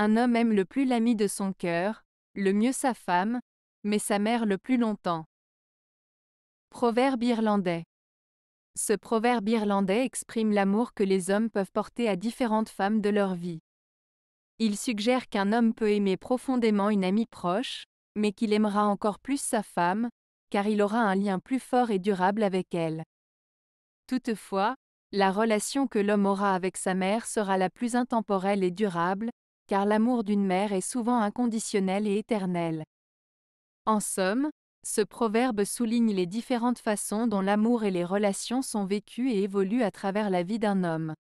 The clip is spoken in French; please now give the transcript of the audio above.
Un homme aime le plus l'ami de son cœur, le mieux sa femme, mais sa mère le plus longtemps. Proverbe irlandais. Ce proverbe irlandais exprime l'amour que les hommes peuvent porter à différentes femmes de leur vie. Il suggère qu'un homme peut aimer profondément une amie proche, mais qu'il aimera encore plus sa femme, car il aura un lien plus fort et durable avec elle. Toutefois, la relation que l'homme aura avec sa mère sera la plus intemporelle et durable, car l'amour d'une mère est souvent inconditionnel et éternel. En somme, ce proverbe souligne les différentes façons dont l'amour et les relations sont vécues et évoluent à travers la vie d'un homme.